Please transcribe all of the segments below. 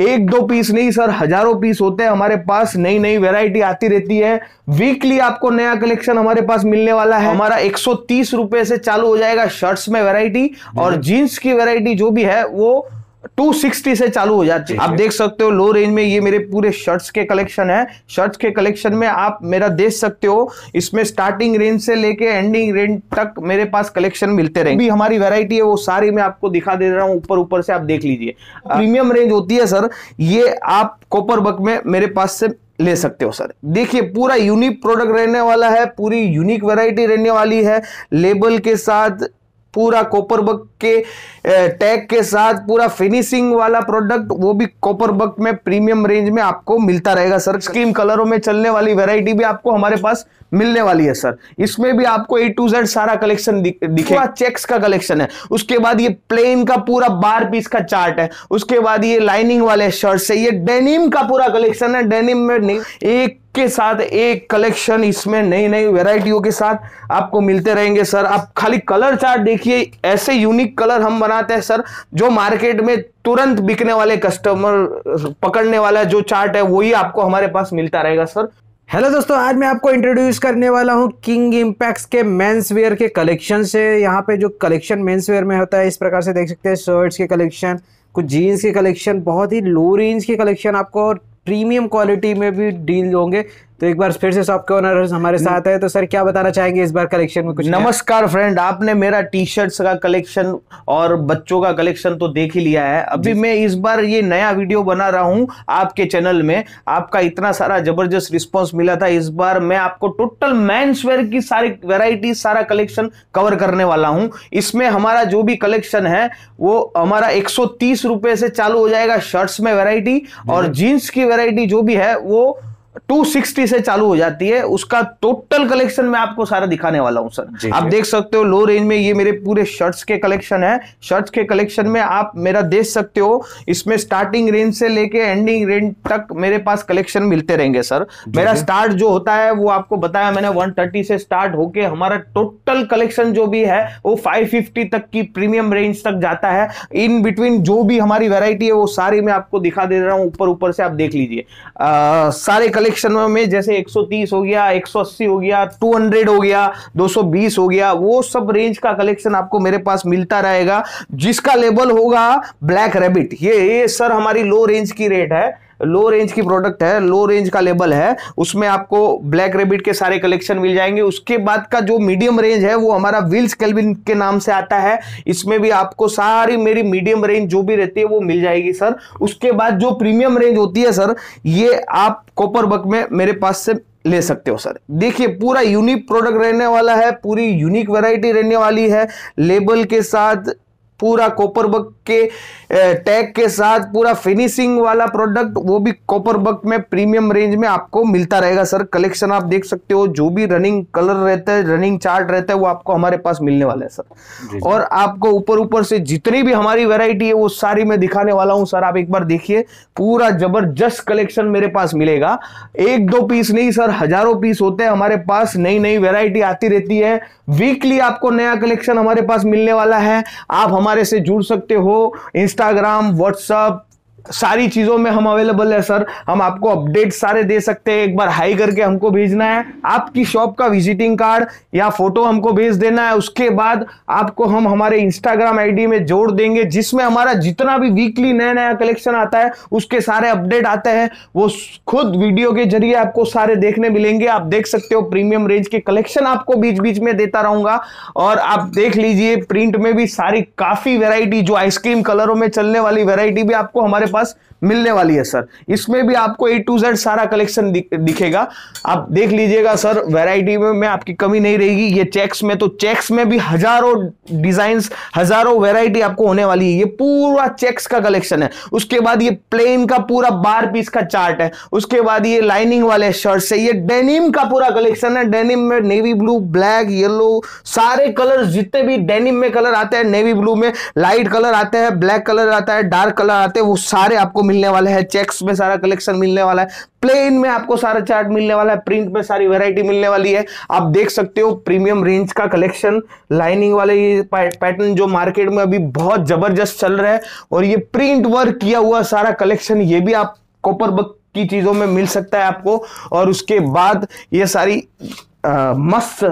एक दो पीस नहीं सर हजारों पीस होते हैं हमारे पास नई नई वेरायटी आती रहती है वीकली आपको नया कलेक्शन हमारे पास मिलने वाला है हमारा एक सौ से चालू हो जाएगा शर्ट्स में वेराइटी और जीन्स की वेरायटी जो भी है वो 260 से चालू हो जाती है आप देख सकते हो लो रेंज में ये मेरे पूरे शर्ट्स के कलेक्शन है शर्ट्स के कलेक्शन में आप मेरा देख सकते हो इसमें स्टार्टिंग रेंज से लेके एंडिंग रेंज तक मेरे पास कलेक्शन मिलते रहे भी हमारी वेरायटी है वो सारी मैं आपको दिखा दे रहा हूँ ऊपर ऊपर से आप देख लीजिए प्रीमियम हाँ। रेंज होती है सर ये आप कॉपर बक में मेरे पास से ले सकते हो सर देखिए पूरा यूनिक प्रोडक्ट रहने वाला है पूरी यूनिक वैरायटी रहने वाली है लेबल के साथ पूरा कॉपर बक के टैग के साथ पूरा फिनिशिंग वाला प्रोडक्ट वो भी कॉपर बक में प्रीमियम रेंज में आपको मिलता रहेगा सर स्कीम कलरों में चलने वाली वेराइटी भी आपको हमारे पास मिलने वाली है सर इसमें भी आपको ए टू जेड सारा कलेक्शन दिखेगा चेक्स का कलेक्शन है उसके बाद ये प्लेन का पूरा बार पीस का चार्ट है उसके बाद ये लाइनिंग वाले शर्ट है ये डेनिम का पूरा कलेक्शन है डेनिम में नहीं एक के साथ एक कलेक्शन इसमें नई नई वेराइटियों के साथ आपको मिलते रहेंगे सर आप खाली कलर चार्ट देखिए ऐसे यूनिक कलर हम बनाते हैं सर जो मार्केट में तुरंत बिकने वाले कस्टमर पकड़ने वाला जो चार्ट है वही आपको हमारे पास मिलता रहेगा सर हेलो दोस्तों आज मैं आपको इंट्रोड्यूस करने वाला हूं किंग इम्पैक्स के मेंस वेयर के कलेक्शन से यहाँ पे जो कलेक्शन मेंस वेयर में होता है इस प्रकार से देख सकते हैं शर्ट्स के कलेक्शन कुछ जीन्स के कलेक्शन बहुत ही लो रेंज के कलेक्शन आपको और प्रीमियम क्वालिटी में भी डील होंगे तो एक बार फिर से शॉप के ओनर हमारे साथ है तो सर क्या बताना चाहेंगे इस बार कलेक्शन में कुछ नमस्कार फ्रेंड आपने मेरा टी शर्ट्स का कलेक्शन और बच्चों का कलेक्शन तो देख ही लिया है अभी मैं इस बार ये नया वीडियो बना रहा हूँ आपके चैनल में आपका इतना सारा जबरदस्त रिस्पॉन्स मिला था इस बार मैं आपको टोटल मैंस वेयर की सारी वेराइटी सारा कलेक्शन कवर करने वाला हूँ इसमें हमारा जो भी कलेक्शन है वो हमारा एक से चालू हो जाएगा शर्ट्स में वेराइटी और जीन्स की वेराइटी जो भी है वो 260 से चालू हो जाती है उसका टोटल कलेक्शन मैं आपको सारा दिखाने वाला हूं सर आप देख सकते हो लो रेंज में ये मेरे पूरे शर्ट्स के कलेक्शन है शर्ट्स के कलेक्शन में आप मेरा देख सकते हो इसमें स्टार्टिंग रेंज से लेके एंडिंग रेंज तक मेरे पास कलेक्शन मिलते रहेंगे सर मेरा स्टार्ट जो होता है वो आपको बताया मैंने वन से स्टार्ट होके हमारा टोटल कलेक्शन जो भी है वो फाइव तक की प्रीमियम रेंज तक जाता है इन बिटवीन जो भी हमारी वेराइटी है वो सारी मैं आपको दिखा दे रहा हूँ ऊपर ऊपर से आप देख लीजिए सारे कलेक्शन में जैसे 130 हो गया 180 हो गया 200 हो गया 220 हो गया वो सब रेंज का कलेक्शन आपको मेरे पास मिलता रहेगा जिसका लेबल होगा ब्लैक रेबिट ये, ये सर हमारी लो रेंज की रेट है लो रेंज की प्रोडक्ट है लो रेंज का लेबल है उसमें आपको ब्लैक रेबिट के सारे कलेक्शन मिल जाएंगे उसके बाद का जो मीडियम रेंज है वो हमारा व्हील्स कैलविन के नाम से आता है इसमें भी आपको सारी मेरी मीडियम रेंज जो भी रहती है वो मिल जाएगी सर उसके बाद जो प्रीमियम रेंज होती है सर ये आप कॉपर बक में मेरे पास से ले सकते हो सर देखिए पूरा यूनिक प्रोडक्ट रहने वाला है पूरी यूनिक वैरायटी रहने वाली है लेबल के साथ पूरा कॉपर बग के टैग के साथ पूरा फिनिशिंग वाला प्रोडक्ट वो भी कॉपर बग में प्रीमियम रेंज में आपको मिलता रहेगा सर कलेक्शन आप देख सकते हो जो भी रनिंग कलर रहता है रनिंग चार्ट रहता है वो आपको हमारे पास मिलने वाला है सर और आपको ऊपर ऊपर से जितनी भी हमारी वेराइटी है वो सारी मैं दिखाने वाला हूँ सर आप एक बार देखिए पूरा जबरदस्त कलेक्शन मेरे पास मिलेगा एक दो पीस नहीं सर हजारों पीस होते हैं हमारे पास नई नई वेरायटी आती रहती है वीकली आपको नया कलेक्शन हमारे पास मिलने वाला है आप हमारे हमारे से जुड़ सकते हो इंस्टाग्राम व्हाट्सअप सारी चीज़ों में हम अवेलेबल है सर हम आपको अपडेट सारे दे सकते हैं एक बार हाई करके हमको भेजना है आपकी शॉप का विजिटिंग कार्ड या फोटो हमको भेज देना है उसके बाद आपको हम हमारे इंस्टाग्राम आईडी में जोड़ देंगे जिसमें हमारा जितना भी वीकली नया नया कलेक्शन आता है उसके सारे अपडेट आते हैं वो खुद वीडियो के जरिए आपको सारे देखने मिलेंगे आप देख सकते हो प्रीमियम रेंज के कलेक्शन आपको बीच बीच में देता रहूंगा और आप देख लीजिए प्रिंट में भी सारी काफ़ी वेराइटी जो आइसक्रीम कलरों में चलने वाली वेराइटी भी आपको हमारे पास मिलने वाली है सर इसमें भी आपको ए टू जेड सारा कलेक्शन दिखेगा आप देख लीजिएगा सर वैरायटी में, में आपकी कमी नहीं रहेगी ये चेक्स में तो चेक्स में भी हजारों डिजाइन हजारों वेराइटी आपको होने वाली है ये पूरा चेक्स का कलेक्शन है उसके बाद ये प्लेन का पूरा बार पीस का चार्ट है उसके बाद ये लाइनिंग वाले शर्ट है ये डेनिम का पूरा कलेक्शन है डेनिम में नेवी ब्लू ब्लैक येलो सारे कलर जितने भी डेनिम में कलर आते हैं नेवी ब्लू में लाइट कलर आते हैं ब्लैक कलर आता है डार्क कलर आते हैं वो सारे आपको मिल मिलने वाले हैं चेक्स में सारा कलेक्शन मिलने वाला है प्लेन में आपको सारा चार्ट मिलने वाला है प्रिंट में सारी वेरायटी मिलने वाली है आप देख सकते हो प्रीमियम रेंज का कलेक्शन लाइनिंग वाले ये पैटर्न जो मार्केट में अभी बहुत जबरदस्त चल रहा है और ये प्रिंट वर्क किया हुआ सारा कलेक्शन ये भी आप कॉपर बक की चीजों में मिल सकता है आपको और उसके बाद ये सारी मस्त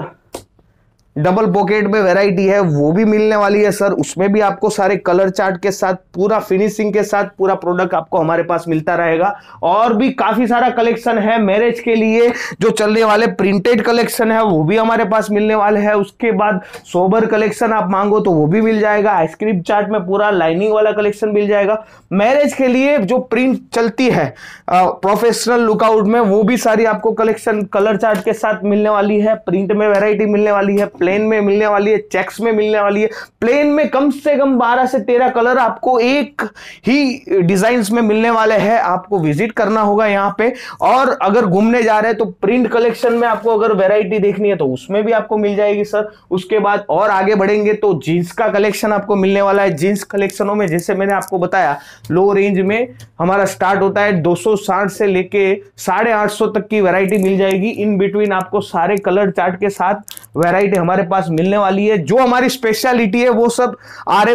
डबल पॉकेट में वेराइटी है वो भी मिलने वाली है सर उसमें भी आपको सारे कलर चार्ट के साथ पूरा फिनिशिंग के साथ पूरा प्रोडक्ट आपको हमारे पास मिलता रहेगा और भी काफी सारा कलेक्शन है मैरिज के लिए जो चलने वाले प्रिंटेड कलेक्शन है वो भी हमारे पास मिलने वाले है उसके बाद सोबर कलेक्शन आप मांगो तो वो भी मिल जाएगा आइसक्रीम चार्ट में पूरा लाइनिंग वाला कलेक्शन मिल जाएगा मैरिज के लिए जो प्रिंट चलती है प्रोफेशनल लुकआउट में वो भी सारी आपको कलेक्शन कलर चार्ट के साथ मिलने वाली है प्रिंट में वेराइटी मिलने वाली है प्लेन में मिलने वाली है चेक्स में मिलने वाली है प्लेन में कम से कम 12 से 13 कलर आपको एक ही डिजाइन में मिलने वाले हैं आपको विजिट करना होगा यहाँ पे और अगर घूमने जा रहे हैं तो प्रिंट कलेक्शन में आपको अगर वेराइटी देखनी है तो उसमें भी आपको मिल जाएगी सर उसके बाद और आगे बढ़ेंगे तो जीन्स का कलेक्शन आपको मिलने वाला है जीन्स कलेक्शनों में जैसे मैंने आपको बताया लो रेंज में हमारा स्टार्ट होता है 260 से लेके साढ़े आठ तक की वैरायटी मिल जाएगी इन बिटवीन आपको सारे कलर चार्ट के साथ वेराइटी हमारे पास मिलने वाली है जो हमारी स्पेशलिटी है वो सब आर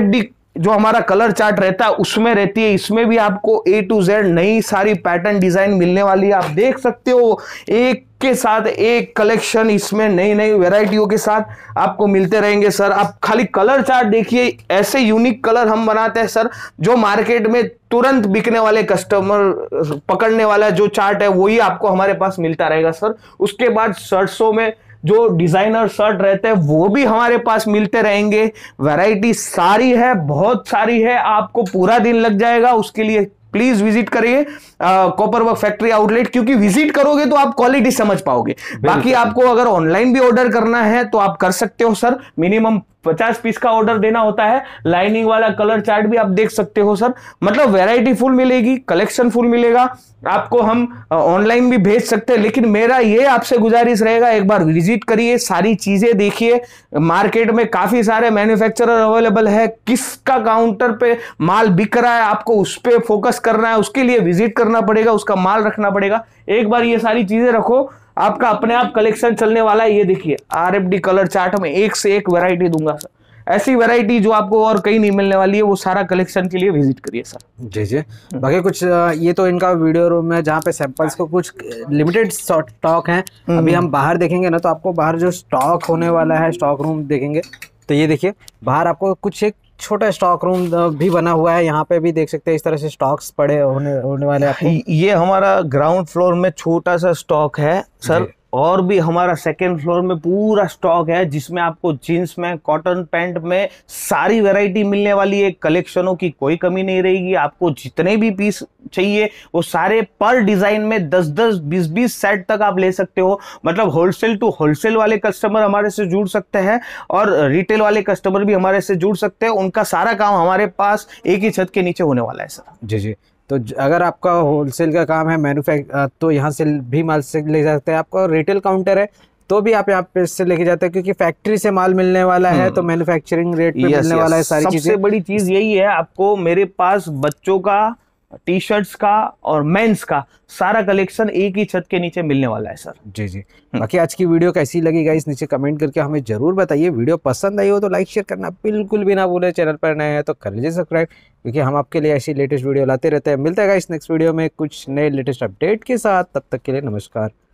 जो हमारा कलर चार्ट रहता है उसमें रहती है इसमें भी आपको ए टू जेड नई सारी पैटर्न डिजाइन मिलने वाली है आप देख सकते हो एक के साथ एक कलेक्शन इसमें नई नई वेराइटियों के साथ आपको मिलते रहेंगे सर आप खाली कलर चार्ट देखिए ऐसे यूनिक कलर हम बनाते हैं सर जो मार्केट में तुरंत बिकने वाले कस्टमर पकड़ने वाला जो चार्ट है वही आपको हमारे पास मिलता रहेगा सर उसके बाद सरसों में जो डिजाइनर शर्ट रहते हैं वो भी हमारे पास मिलते रहेंगे वैरायटी सारी है बहुत सारी है आपको पूरा दिन लग जाएगा उसके लिए प्लीज विजिट करिए कॉपर वर्क फैक्ट्री आउटलेट क्योंकि विजिट करोगे तो आप क्वालिटी समझ पाओगे बाकी आपको अगर ऑनलाइन भी ऑर्डर करना है तो आप कर सकते हो सर मिनिमम पचास पीस का ऑर्डर देना होता है लाइनिंग वाला कलर चार्ट भी आप देख सकते हो सर मतलब वेराइटी फुल मिलेगी कलेक्शन फुल मिलेगा आपको हम ऑनलाइन भी भेज सकते हैं लेकिन मेरा ये आपसे गुजारिश रहेगा एक बार विजिट करिए सारी चीजें देखिए मार्केट में काफी सारे मैन्युफैक्चरर अवेलेबल है किसका काउंटर पे माल बिक रहा है आपको उस पर फोकस करना है उसके लिए विजिट करना पड़ेगा उसका माल रखना पड़ेगा एक बार ये सारी चीजें रखो आपका अपने आप कलेक्शन चलने वाला है ये देखिए आरएफडी कलर चार्ट में एक से एक वैरायटी दूंगा सर ऐसी वैरायटी जो आपको और कहीं नहीं मिलने वाली है वो सारा कलेक्शन के लिए विजिट करिए सर जी जी हम्म. बाकी कुछ ये तो इनका वीडियो रूम है जहाँ पे सैंपल्स को कुछ लिमिटेड स्टॉक है अभी हम बाहर देखेंगे ना तो आपको बाहर जो स्टॉक होने वाला है स्टॉक रूम देखेंगे तो ये देखिए बाहर आपको कुछ एक छोटा स्टॉक रूम भी बना हुआ है यहाँ पे भी देख सकते हैं इस तरह से स्टॉक्स पड़े होने होने वाले ये हमारा ग्राउंड फ्लोर में छोटा सा स्टॉक है सर और भी हमारा सेकेंड फ्लोर में पूरा स्टॉक है जिसमें आपको जीन्स में कॉटन पैंट में सारी वैरायटी मिलने वाली है कलेक्शनों की कोई कमी नहीं रहेगी आपको जितने भी पीस चाहिए वो सारे पर डिजाइन में 10 10 20 20 सेट तक आप ले सकते हो मतलब होलसेल टू होलसेल वाले कस्टमर हमारे से जुड़ सकते हैं और रिटेल वाले कस्टमर भी हमारे से जुड़ सकते हैं उनका सारा काम हमारे पास एक ही छत के नीचे होने वाला है सर जी जी तो अगर आपका होलसेल का काम है मैनुफैक् तो यहाँ से भी माल से ले सकते हैं आपका रिटेल काउंटर है तो भी आप यहाँ पे इससे लेके जाते हैं क्योंकि फैक्ट्री से माल मिलने वाला है तो मैन्युफैक्चरिंग हम्म। रेट पे मिलने वाला है सारी चीजें सबसे बड़ी चीज यही है आपको मेरे पास बच्चों का टी शर्ट्स का और मेंस का सारा कलेक्शन एक ही छत के नीचे मिलने वाला है सर जी जी हम्म। बाकी आज की वीडियो कैसी लगेगा इस नीचे कमेंट करके हमें जरूर बताइए वीडियो पसंद आई हो तो लाइक शेयर करना बिल्कुल भी ना भूले चैनल पर नए हैं तो कर लीजिए सब्सक्राइब क्योंकि हम आपके लिए ऐसी लेटेस्ट वीडियो लाते रहते हैं मिलता है इस नेक्स्ट वीडियो में कुछ नए लेटेस्ट अपडेट के साथ तब तक के लिए नमस्कार